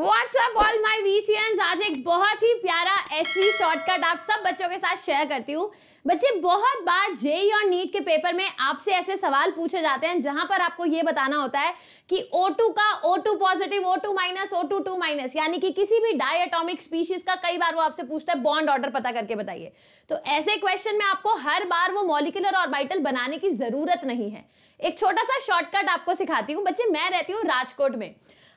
WhatsApp all my वीसीएंस आज एक बहुत ही प्यारा एस शॉर्टकट आप सब बच्चों के साथ शेयर करती हूँ बच्चे बहुत बार जे और नीट के पेपर में आपसे ऐसे सवाल पूछे जाते हैं जहां पर आपको ये बताना होता है कि O2 का O2 positive O2 minus O2 to minus यानी कि किसी भी डायटोमिक स्पीशीज का कई बार वो आपसे पूछता है बॉन्ड ऑर्डर पता करके बताइए तो ऐसे क्वेश्चन में आपको हर बार वो मॉलिकुलर ऑर्बिटल बनाने की जरूरत नहीं है एक छोटा सा शॉर्टकट आपको सिखाती हूँ बच्चे मैं रहती हूँ राजकोट में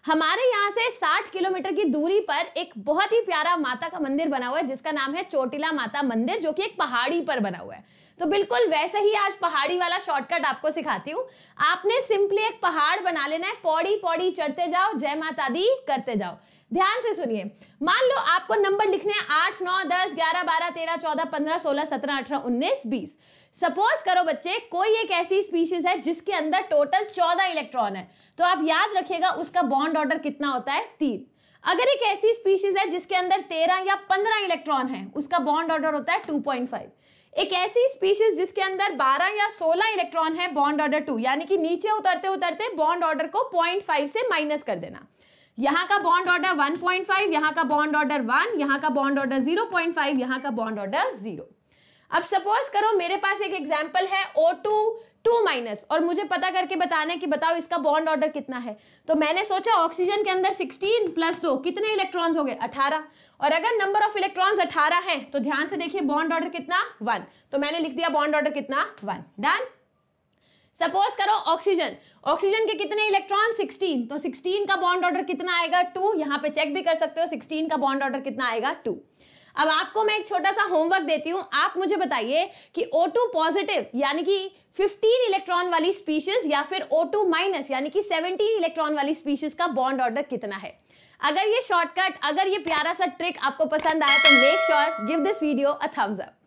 हमारे यहाँ से 60 किलोमीटर की दूरी पर एक बहुत ही प्यारा माता का मंदिर बना हुआ है जिसका नाम है चोटिला माता मंदिर जो कि एक पहाड़ी पर बना हुआ है तो बिल्कुल वैसे ही आज पहाड़ी वाला शॉर्टकट आपको सिखाती हूँ आपने सिंपली एक पहाड़ बना लेना है पौड़ी पौड़ी चढ़ते जाओ जय माता दी करते जाओ ध्यान से सुनिए मान लो आपको नंबर लिखने हैं आठ नौ दस ग्यारह बारह तेरह चौदह पंद्रह सोलह सत्रह अठारह उन्नीस बीस सपोज करो बच्चे कोई एक ऐसी स्पीशीज है जिसके अंदर टोटल चौदह इलेक्ट्रॉन है तो आप याद रखिएगा उसका बॉन्ड ऑर्डर कितना होता है तीन अगर एक ऐसी स्पीशीज है जिसके अंदर तेरह या पंद्रह इलेक्ट्रॉन है उसका बॉन्ड ऑर्डर होता है टू पॉइंट फाइव एक ऐसी स्पीशीज जिसके अंदर 12 या 16 इलेक्ट्रॉन है बॉन्ड ऑर्डर टू यानी कि नीचे उतरते उतरते बॉन्ड ऑर्डर को 0.5 से माइनस कर देना यहां का बॉन्ड ऑर्डर 1.5 पॉइंट फाइव यहाँ का बॉन्ड ऑर्डर 1 यहां का बॉन्ड ऑर्डर 0.5 पॉइंट फाइव यहाँ का बॉन्ड ऑर्डर 0 अब सपोज करो मेरे पास एक एग्जाम्पल है ओ टू टू माइनस और मुझे पता करके बताना है कि बताओ इसका बॉन्ड ऑर्डर कितना है तो मैंने सोचा ऑक्सीजन के अंदर 16 प्लस दो कितने इलेक्ट्रॉन्स हो गए 18 और अगर नंबर ऑफ इलेक्ट्रॉन्स 18 हैं तो ध्यान से देखिए बॉन्ड ऑर्डर कितना 1 तो मैंने लिख दिया बॉन्ड ऑर्डर कितना 1 डन सपोज करो ऑक्सीजन ऑक्सीजन के कितने इलेक्ट्रॉन 16 तो 16 का बॉन्ड ऑर्डर कितना आएगा 2 यहाँ पे चेक भी कर सकते हो 16 का बॉन्ड ऑर्डर कितना आएगा 2 अब आपको मैं एक छोटा सा होमवर्क देती हूँ आप मुझे बताइए कि O2 पॉजिटिव यानी कि 15 इलेक्ट्रॉन वाली स्पीशीज या फिर O2 माइनस यानी कि 17 इलेक्ट्रॉन वाली स्पीशीज का बॉन्ड ऑर्डर कितना है अगर ये शॉर्टकट अगर ये प्यारा सा ट्रिक आपको पसंद आया तो make sure give this video a thumbs up